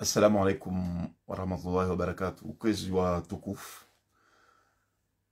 السلام عليكم ورحمة الله وبركاته كيزوا توكوف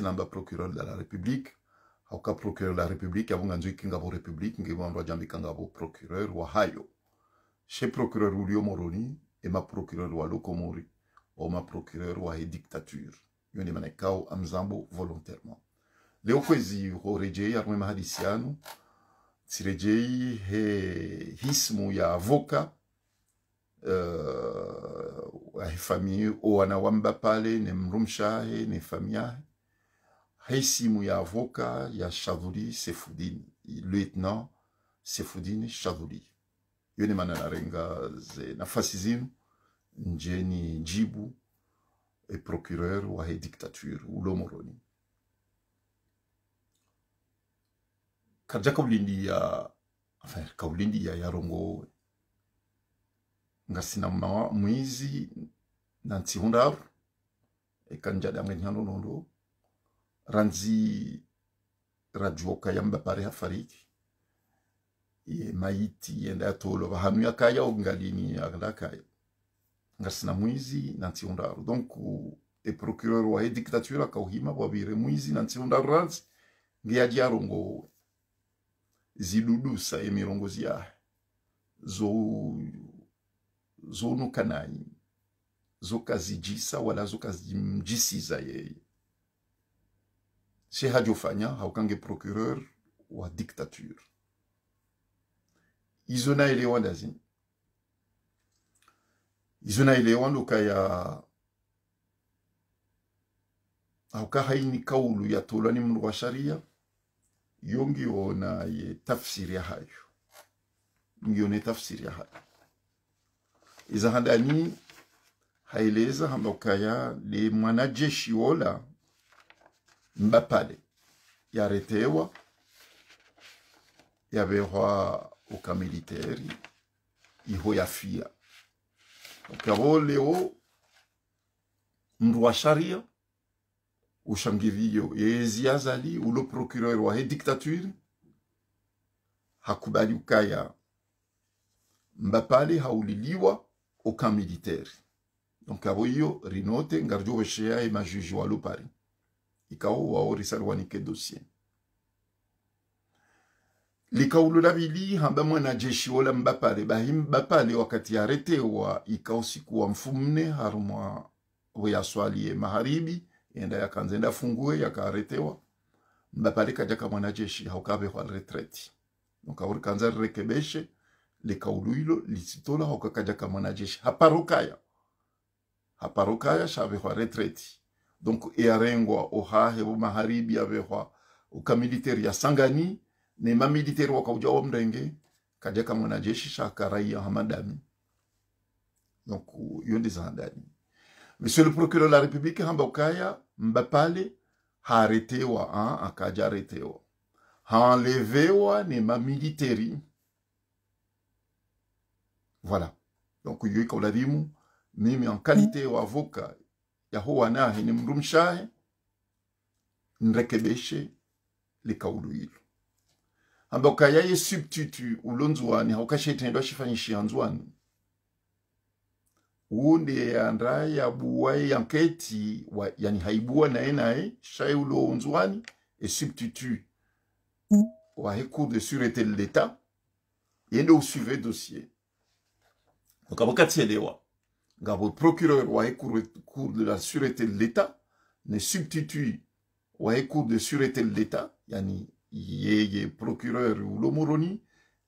namba procureur de la république auka procureur de la république avunganzoikinga vo république ngevandu ajambikanga vo procureur wa hayo she procureur ulio moroni ema procureur wa lokomori oma procureur wa dictature yoni manekao amzambo volontairement leo kwezi horejei arumwe mahadisi yanu tsirejei he hismu ya avoka uh, wa famille owana wamba pale ne mrumshahe ne famiahe Heissimu est avocat, il y a Chavouli, Sefoudine, lieutenant Sefoudine Chavouli. Yone mananarenga ze na zinu njeni jibu e procureur ou a dictature ulomoroni. Karja kaulindi ya enfin kaulindi ya yarongo ngasina mwizi nantihundaru ekanjadamwe nyanonondo randzi radyoka kaya mbabare hafariki e, maiti enda yatolo bahanu yakaya ongalini aglakaya ngasina mwizi nantsiundaru donc e procureur wa e dictature akauhima bwabire mwizi nantsiundaru ranzi ngeyajiarongowe zidudusa emirongozi yahe zonukananyi zo zokazijisa wala zokazimjisiza yeye She hajofanya haukange procureur wa dictature izo naelewa ndazini izo naelewa ndoka ya hauka haini kaulu ya tolani mndu wa sharia yongiyo na ye tafsiri ya hayo ngiyo tafsiri ya hayo iza handani haeleza hamba ukaya le mwanajeshi wola mbapale yaretewa uka ukamiliteri iho yafia ukabo leo mndu wa sharia yezi azali ulo procureur wa he diktature hakubali ukaya mbapale hauliliwa ukamiliteri donc abo iyo rinote ngarjo weshea emajuji walo paris ikawo waorisaliwa nike dosie likaulo la vili hamba jeshi ola mbapale bahi mbapale wakati aretewa ikao siku wa mfumne harumwa ye maharibi enda yakanza enda fungue yakaaretewa mbapale kajaka jeshi haukabe haukavehwa retreti nokauri kanza rirekebeshe likaulu ilo lisitola haukakajaka haparukaya haparukaya shabe shavehwa retreti donc earengwa ohahe maharibi avehwa ukamiliteri ya sangani ne mamiliteri wakauja wa mrenge kajaka mwanajeshi shaka raia hamadami donc yo ndi zahandani monsieur le procureur de la république hamba ukaya mbapale haaretewa ha, akaja aretewa hein, haenlevewa ne mamiliteri voilà donc yo vimu, mimi en qualité wa avocat yahowa nahe nimrumshahe nrekebeshe likaulu ilo amboka yaye substitute ulonzwani haukashetendwa shifanyishi hanzwani unde yanda yabuwae yanketi wa, yani haibuwa naye naye shaye ulonzwani e substitut wahe cour de sûreté de yende usuive dossier ukavokatsielewa quand procureur ou cour de la sûreté de l'État ne substitue ou cour de sûreté de l'État, yani yé procureur ou l'omoroni,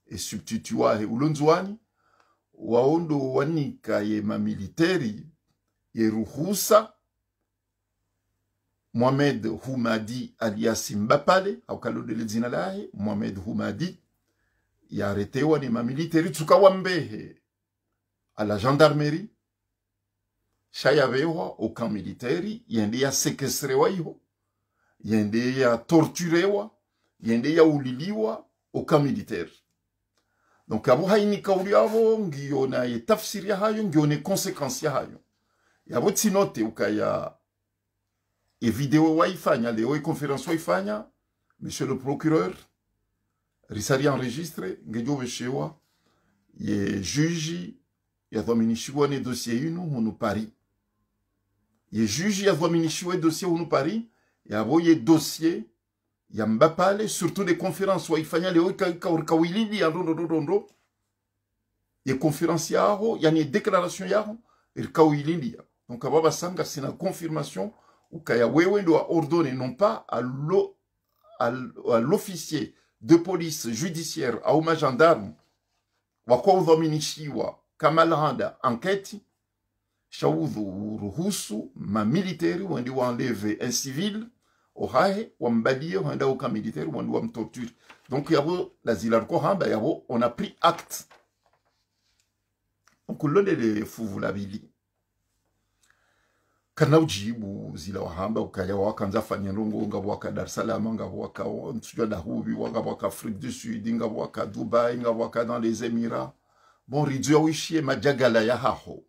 et substitua ou l'onzwani, waondo wanika yé ma militeri ye Mohamed Humadi alias Mbapale au kalode de zina Mohamed Houmadi arrêté wani ma militeri tsukawambehe à la gendarmerie chayavewa a des yende Il y yende des yende au camp militaire. donc abo haini kauli yavo ngiyo naye tafsiri yahayo ngiyo ne konsekansi vidéos qui sont ukaya wa ifanya, leo sont ifanya, monsieur le procureur risari enregistre juge ye juji yadhaminishiwa ne dossier inu hunu pari. Il juge ya dossier y Paris a boye dossier il mbapale surtout des conférences il y a il y a des yaho il y yaho y a donc c'est la une confirmation ou wewe a ordonner non pas à l'officier de police judiciaire au gendarme wa kwa udhaminishiwa kama enquête ma mamiliteri wandi waenleve un civil ohahe wambadi, wanda oka militaire wandi wamtorture donc yabo lazilarko hamba yabo on a pris acte donc londele fuvu fuvulabili? kana ujibu zila wahamba ukaya wakanza fanya rongo ngabo waka Dar es Salaam ngabo waka ntsuja dahubi ngabo waka Afrique du Sud ngabo waka Dubai waka dans les Emirats bon ridio wishie majagala ya haho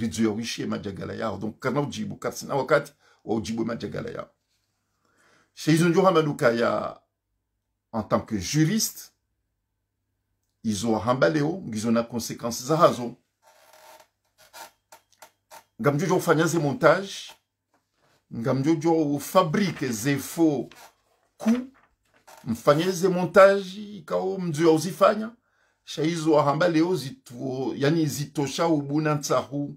lijuyawishi majagala yao donc kana ujibu kasina wakati wa ujibu majagala yao chez Njoha Manukaya en tant que juriste ils ont hambaleo ils ont la conséquence zahazo ngamjojo fanya ze montage ngamjojo fabrique ze faux coups mfanye ze montage ikao mjua uzifanya shaizo hamba leo zito yani zitosha ubuna ntsahu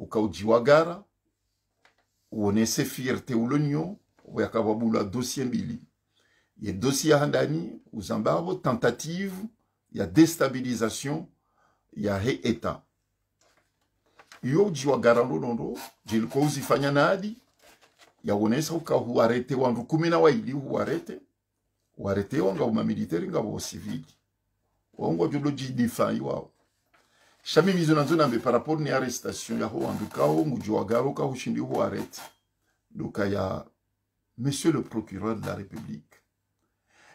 ukaujiwagara uonese fierté ulonyo yakavabula dosie mbili ye dosie handani uzambavo tentative ya destabilisation ya he eta iyo ujiwagara ndonondo jiliko uzifanya nadi yawonesa ukahuarete wandu kumi na waili huarete uarete wanga umamiliteri ngavo civiki waungwa julo jidifai wao shami mizo na nzona mbe ni arrestation yaho andukao muji wa garo huchindi ushindi ho arete duka ya monsieur le procureur de la république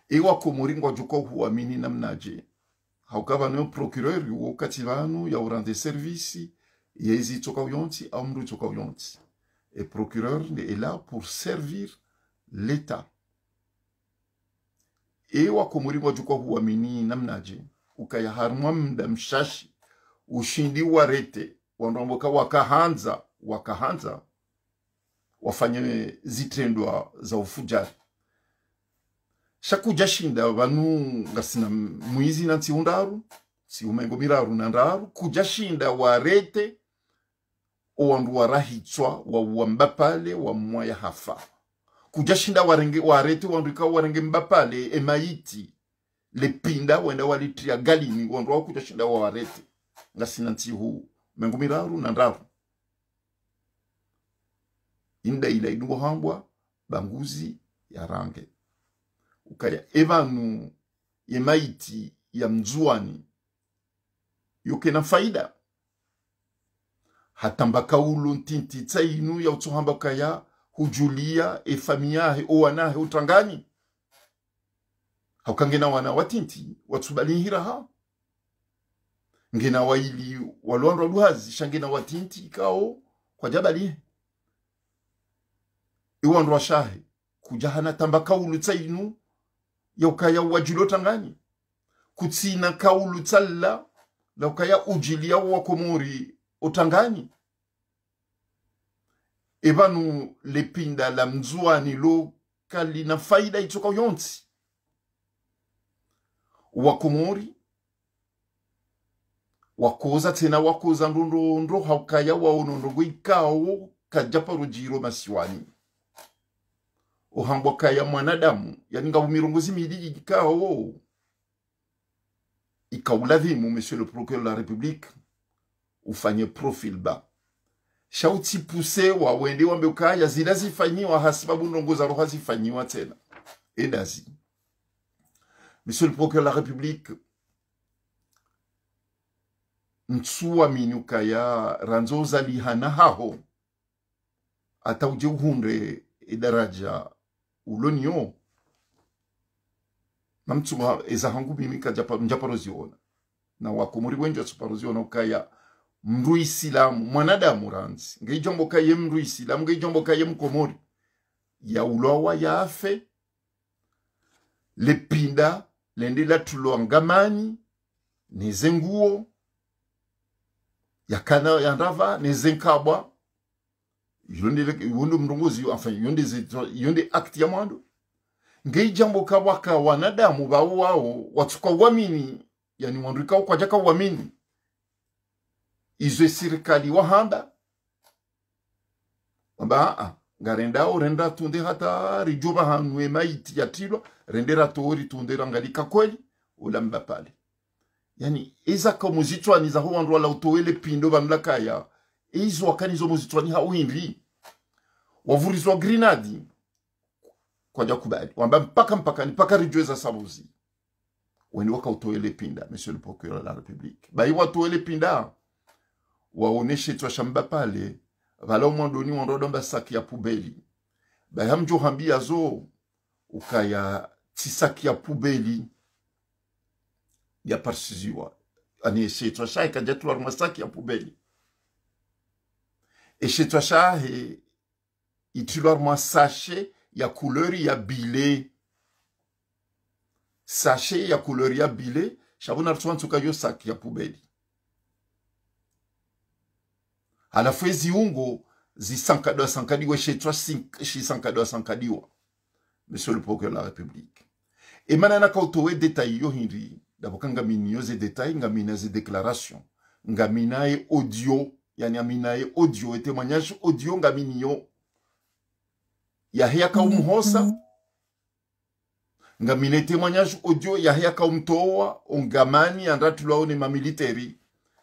iwa e kumuringwa juko huamini namnaje haukava no procureur yuwo kati vanu ya urande servisi yezi tsoka uyonti amru tsoka uyonti E procureur est e là pour servir l'état iwa e kumuringwa juko huamini namnaje ukaya harmwa mda mshashi ushindi warete wanaomboka wakahanza wakahanza wafanye zitendwa za ufujari shakuja shinda vanu ngasina mwizi na ntsiundaru siumengo miraru na ndaru kuja shinda warete owandu warahitswa wauwa mbapale wamwa hafa kuja shinda warenge warete wandu ikawa warenge mbapale emaiti lepinda wenda walitria galini wandu wakuja shinda wawarete ngasina ntsihu miraru na ndaru indaila inuhambwa banguzi ya range ukaya evanu maiti ya mzuani yoke na faida kaulu ntinti tsainu ya kaya hujulia efamiyahe owanahe utangani haukangena wana watinti watsubalihiraha ngena waili walwandwa lwazi shangena watinti ikao kwa jabali iwandwa shahe kujahana tamba kaulu tsainu yaukaya wajulo tangani kutsina kaulu tsalla ukaya ujili ya wakomori otangani evanu lepinda la mzuani lo kalina faida itsoka yonsi uwakomori wakoza tsena wakoza ndondondo haukaya unundu gwikao kajapa rujiro masiwani ohambwa kaya mwanadamu yani ngabo mirongozi mibili ikawo ikaulavimu monsieur le procureur de la république ufanye profil ba shauti puse wawende wambe ukaya zila zifanyiwa hasibabu ndongo za roha zifanyiwa tena edazi monsieur le procureur de la république ntsuwa minyuka ya ranzoza lihana haho ata uje uhunde idaraja e ulonio namtsuwa ezahangu mimi njaparoziona na wakumuri wenji asuparoziona ukaya mndu isilamu mwanadamu ranzi ngeijombo kaye mndu isilamu ngeijombo kaye mkomori ya ulwawa ya afe lepinda lende latuloa nezenguo yakana yanrava nezenkabwa yundi yundi mrunguzi enfin yondi yundi akti ya mwandu ngai jambo kabwa ka wanadamu bawo wao watsuka wamini yani kwa jaka wamini izwe serikali wahanda amba a ah, ah, ngarendao renda tunde hata rijoba hanwe maiti yatilwa rendera tori tunde rangalika kweli ulamba pale yani ezaka muzitswaniza ho vandu wala utowele pindo ezo vanhu lakaya eizwakanizo muzitswani hauhinri wavurizwa grinadi kwaja kubali wamba mpaka mpaka ni paka rijweza sabuzi weni utowele pinda monsieur le procureur de la république bai watowele pinda waoneshe waoneshetswa shamba pale vala umwandoni wandodomba saki ya pubeli bai hamjohambia zo ukaya tisaki ya pubeli ya ani anisitwa shahe ikajya tuwara masaki ya pubeli e sha shahe itulwara masashe ya couleur ya bile sashe ya couleur ya bile shabona rutwantuka yo saki ya pubeli halafu eziungo zisankadiwa sankadiwa shetwa shisankadiwa sankadiwa monsieur le procureur de la république et manana kautowe detaille yo hinri d'abord ngamini yo ze détail Ngamina ya ze déclaration audio yani amina témoignages audio etémoignage audio ngamini yo umhosa Ngamine témoignage audio yaheaka umtowa ongamani andratulwa audio, militaire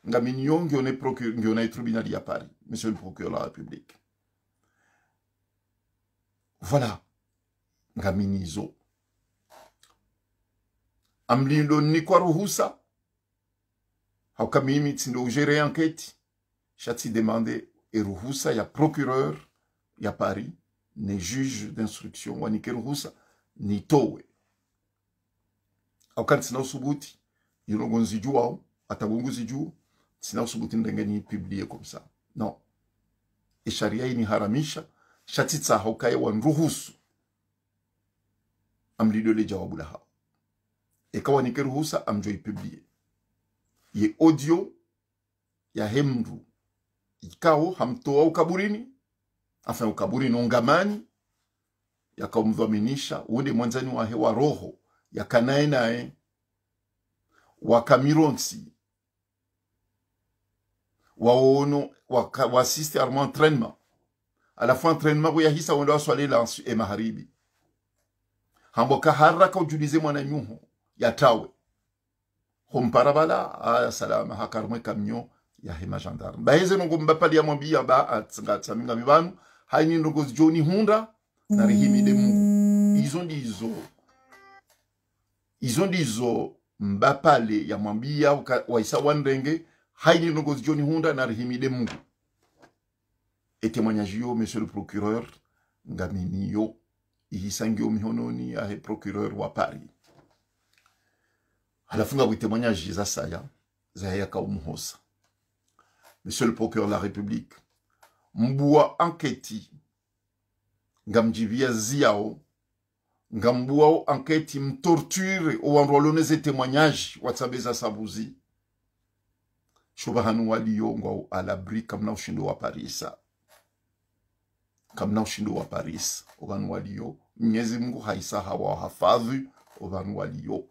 ngamini yo procure ngione tribunal ya Paris monsieur le procureur de la République voilà ngamini zo ni kwa ruhusa au mimi tindo enquête, enquete chati demande e ruhusa ya procureur ya Paris ne juge d'instruction wanike ruhusa ni towe. kan tina usubuti ilongo nziju wao atagungu ziju tina usubuti ndenge ni publie comme ça non e sharia ini haramisha chati tsa haukaye wa ruhusu le jawabu la ikawa ni ruhusa amjoipibie ye audio ya hemru ikao hamtoa ukaburini afanya ukaburini ungamani yakamdhaminisha uende mwanzani wahe wa roho yakanaye naye wakamironsi waono waka, wasiste armo entraînement à la entraînement kuyahisa wenda waswalela emagharibi hambo kaharra kaujulize mwana nyuho ya tawe humparabala aya salama hakarmwe ya hema gendarme baheze nungu mbapali atsinga tsaminga mibanu haini nungu joni hunda na narihimide mungu mm. izo ndizo izo ndizo mbapale yamwambia waisa wanrenge haini nungu joni hunda na narihimide mungu témoignage yo monsieur le procureur ngamini yo ihisangio mihononi ahe procureur wa paris alafunga buitemoignage eza saya zayayaka omuhosa monsieur le procureur de la république mbua anketi ngamjivia ziao ngambuao anketi mtorture owanrwaloneze témoignage watsabeza sabuzi shobahanu waliyongwao alabri kamna ushindo wa parisa kamna ushindo wa parisa ovanu waliyo mnyezi mungu haisa hawa hafadhi ovanu waliyo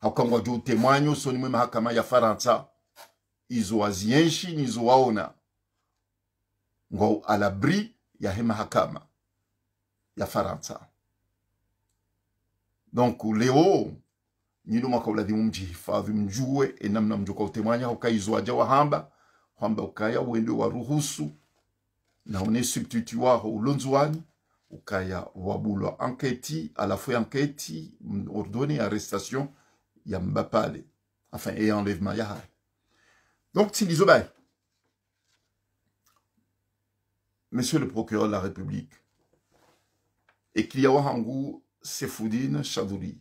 haukangwa juu utemwanyi usoni mwe mahakama ya faransa izo wazienshi nizo waona ngo alabri yahe mahakama ya faransa donc leo nyino mwaka ulazimu mjihifadhi mjue enamna mjuka utemwanya waja wahamba hamba ukaya uende waruhusu na une substitut waho ulonzwani ukaya wabulwa anketi alafu ya anketi ordone arrestation yamba pale. Enfin, et enlèvement yaha. Donc, Tsilizobay. Monsieur le procureur de la République, et Hangu Sefoudine Chadouri,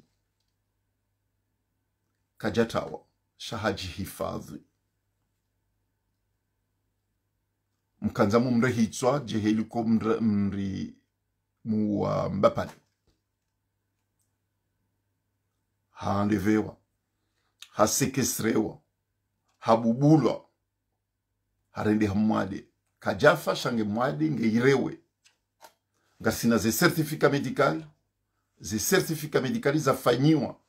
Kajatawa, Shahaji Hifadhi, kanza mu mrehitswa jeheliko mri muwa mbapale haandevewa hasekesrewa habubulwa harende hamwade kajafa shange mwade ngeirewe ngasina ze certificat medical ze certificat medicali zafanyiwa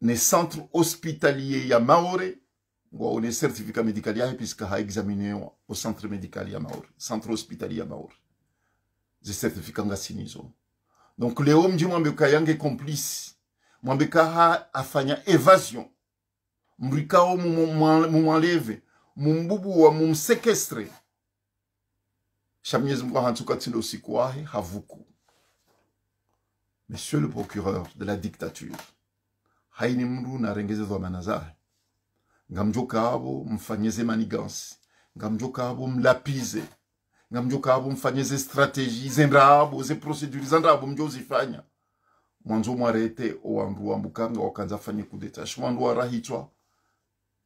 ne centre hospitalier ya maore ne certificat medical yahe puisque haexaminewa au centre medical ya maore centre hospitalier ya maore ze certificat ngasinizo donc Léo mdi mwambeka est complice mwambeka ha évasion. evasion mbrikao mumwanleve mumbubuwa mumsekestre Mumbubu mwenyezi mungu ahantuka tindo usiku eh, wahe havuku monsieur le procureur de la dictature haini mndu narengezedzwa mana zahe ngamjokavo mfanyeze manigansi nga mjokavo mfanye ze ze zendravo ze procedure mjo zifanya mwanzo mwarete owandu wambukanga wakanza fanye kudetash mwandu warahitwa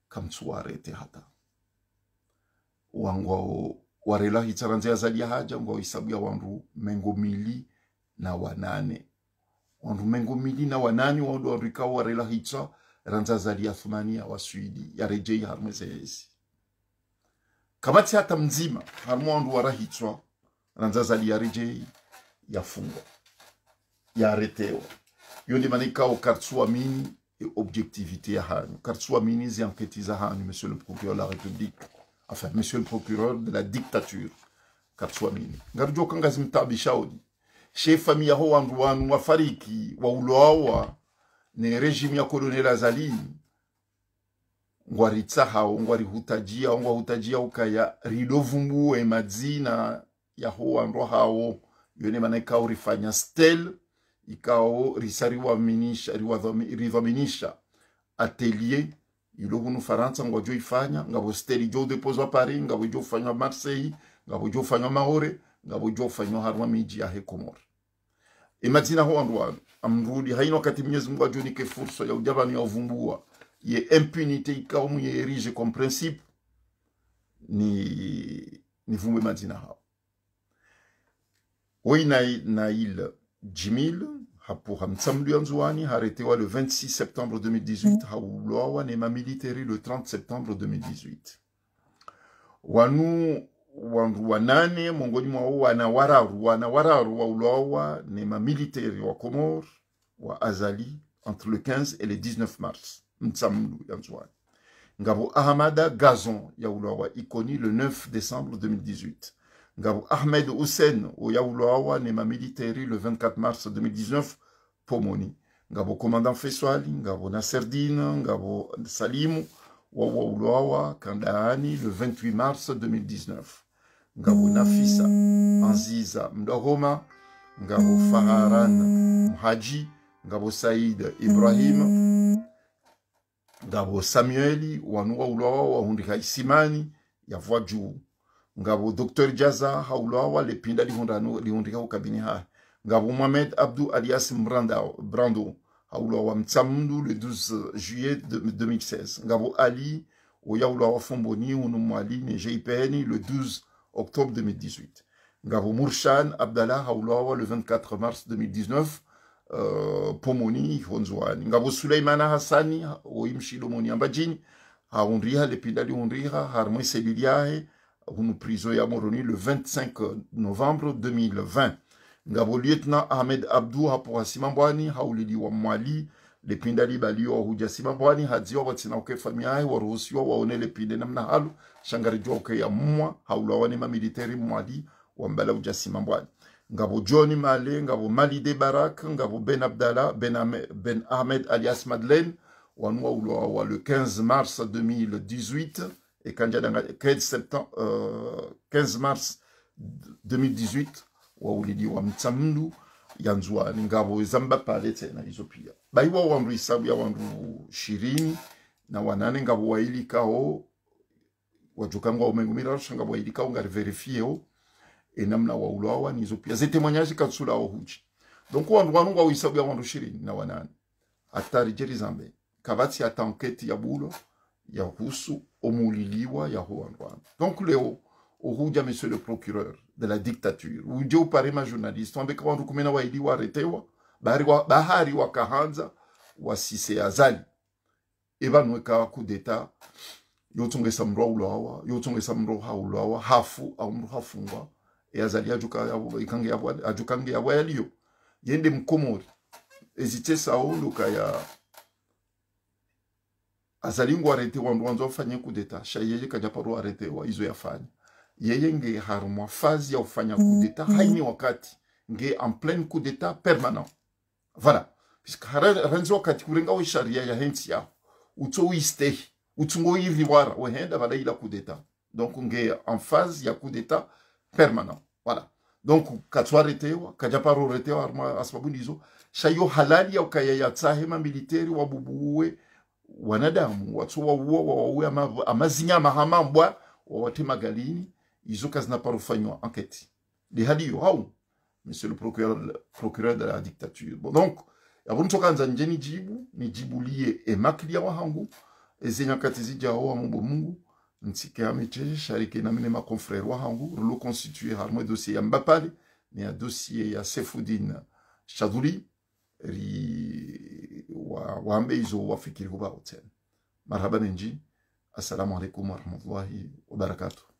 kamtsu warete hata wangwao warela hitsara nze yazali ya haja ngwao isabu ya wandu mengo mili na wanane wandu mengo mili na wanane wandu warikao warela hitsa ranza zadi ya thumani ya waswidi yarejei harmezehezi kamati hata mzima ary moandro ranzazali hitso a nanjazaliarije ya fomba ya arete oa e objectivité ya kary tsy mini zi enquête izy monsieur le procureur de la république enfin monsieur le procureur de la dictature kary mini ngarujo aminy ngarodroka odi shefa ody yaho wandro wanu wafariki wa uloawa ne régime ya colonel azali ngwaritsaha ongwa rihutajia ongwa hutajia ukaya ridovumbuwe madzina yahowa ndo hawo yone maana ikao rifanya stel ikao risa riwaminisha ridhaminisha atelier ilo hunu faransa ngwajo ifanya ngabo stel jo depozwa paris ngabo jo fanywa marseille ngabo jo fanywa mahore ngabo jo fanywa harwa miji ya hekomor imadzina e ho andwa amrudi haino wakati mwenyezi mungu ajunike fursa ya ujabani ya uvumbua il y a impunité comme il est érigé comme principe ni ni vous me oui nail jimil pour en Anzouani, arrêté le 26 septembre 2018, Haouloawa Nema militaire le 30 septembre 2018. Ouanou wanane mongoni mwa wanawararu wanawararu wauloawa Nema militaire wa Comore, wa Azali, entre le 15 et le 19 mars. Gabo Yanzouane. Ngabo Ahmada Gazon Yaoulawa Ikoni le 9 décembre 2018. Gabo Ahmed Hussein au Nema Militeri le 24 mars 2019 Pomoni. Ngabo Commandant Feswali, Ngabo Nasserdine, Ngabo Salim, Wawaulawa Kandaani le 28 mars 2019. Ngabo Nafisa Anziza Mdoroma Ngabo Fararan Mhaji Ngabo Saïd Ibrahim ngabo samueli wanuwa ulawa wahundika isimani yavua juu ngabo dr jaza haulawa lepinda lihundika ukabini Kabiniha. ngabo mohamed abdu alias brando haulawa mtsamundu le 12 juillet 2016 ngabo ali oyaulawa fomboni unumwali ne JPN, le 12 octobre 2018 ngabo murshan abdallah haulawa le 24 mars 2019 uh, pomoni ihonzwani ngabo suleimana hasani oimshido moni ambajini haonriha lepinda lihonriha harimo iseli lyahe hunu prizo ya moroni le 25 novembre 2020 ngabo lieutenant ahmed abdu hapo hasimambwani hauliliwa mwali lepinda libaliwa huja simambwani hadziwa watsina uke famia yahe waruhusiwa waone lepinde namna halu shangarijwa uke ya mmwa haulawane mamiliteri mwali wambala uja simambwani ngabo Johnny Male, ngabo Malide Barak, ngabo Ben Abdallah, Ben, Ahmed, ben Ahmed alias Madeleine, wanwa uloawa le 15 mars 2018 et kanjadanga 15 euh, 15 mars 2018 waulidi wa mtsamndu yanzwani zamba pale tena izo pia baiwa wandu isabu ya wandu shirini na wanane ngavo wailikao wajukangwa umengumirarusha ngavo wailikao ngariverifie ho e namna waulawa nizo pia zitemwanyaji katsula ao huji donc wandu wanungu wawisabu ya wandu shiri na wanani atari jerizambe kavatsi ya tanketi ya bulo ya husu omuliliwa ya ho wandu wandu donc leo uhuja monsieur le procureur de la dictature uje upare majournaliste wambeka wandu kumena wa iliwa retewa bahari, wa, bahari wakahanza wasiseazali evanweka kudeta yotsongesa mndu aulawa yotsongesa mndu ulawa hafu au mndu hafungwa eyazali ajukange yabwa yaliyo ye nde mukomori ezite luka kaya azali ngu arete wandu wanzu afanye kudeta sha yeye kaja paru arete wa izo yafanya yeye nge harumwa fazi ya ufanya kudeta mm, mm. haini wakati nge en plein kudeta permanent voilà puisque hara renzo wakati kurenga we sharia ya hensi ya utso uistehi utsungo iriwara wehenda valaila kudeta donc nge en phase ya kudeta permanent Voilà. Donc katwaretewa kajaparoretewa asababuni hizo shayo halali au kayayatsahe militeri wabubuwe wanadamu watsowa uwa wawauwe amazinyama hamambwa wawatema galini izo kazinaparofanywa enquete lihaliyo hau monsieur le procureur, procureur de la dictature bon, donc yakunitsokanza nje nijibu nijibulie emakiliawa hangu ezenyakati zijaowa mambo mungu ntsike ya micheshi alike na mine makonfrere wa hangu rulo constitué harmo dossier ya mbapale ni ya dossier ya Sefudin shaduri ri wa wambe izo wafikiri huba hotel marhaban nji assalamu alaikum warahmatullahi wabarakatuh